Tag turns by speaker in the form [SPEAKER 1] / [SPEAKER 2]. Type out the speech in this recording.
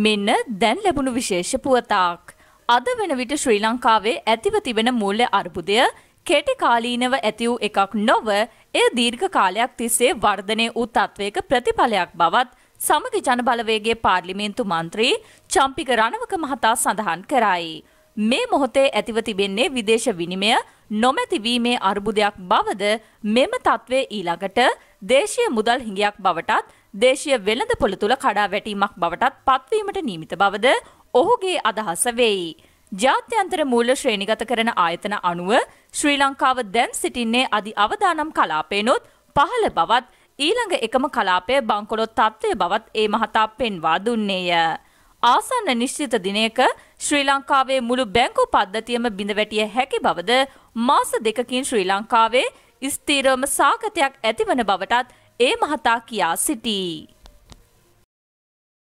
[SPEAKER 1] මෙන්න දැන් ලැබුණු විශේෂ පුවතාක්. අද වෙන විට ශ්‍රී ලංකාවේ ඇතිව තිබෙන මූල්‍ය අර්බුදය කෙටි කාලීනව ඇති වූ එකක් නොව එය දීර්ඝ කාලයක් තිස්සේ වර්ධනය වූ තත්ත්වයක ප්‍රතිඵලයක් බවත් සමගි ජනබලවේගේ පාර්ලිමේන්තු මන්ත්‍රී චම්පික රණවක මහතා සඳහන් කරයි. මේ මොහොතේ ඇතිව තිබෙන්නේ විදේශ විනිමය නොමැතිවීමේ අර්බුදයක් බවද මෙම තත්ත්වය ඊළඟට දේශීය මුදල් හිඟයක් බවටත් දේශීය වෙළඳ පොළ තුළ කඩා වැටීමක් බවටත් පත්වීමට නීමිත බවද ඔහුගේ අදහස වෙයි. ජාත්‍යන්තර මූල්‍ය ශ්‍රේණිගත කරන ආයතන අනුව ශ්‍රී ලංකාව දැන් සිටින්නේ අධි අවදානම් කලාපේනොත් පහළ බවත් ඊළඟ එකම කලාපය බංකොලොත් තත්ත්වය බවත් ඒ මහතා පෙන්වා දුන්නේය. ආසන්න නිශ්චිත දිනයක ශ්‍රී ලංකාවේ මුළු බැංකු පද්ධතියම බිඳ වැටිය හැකි බවද මාස දෙකකින් ශ්‍රී ලංකාවේ ස්ථීරවම සාගතයක් ඇතිවන බවටත් ඒ මහතා කියා සිටී.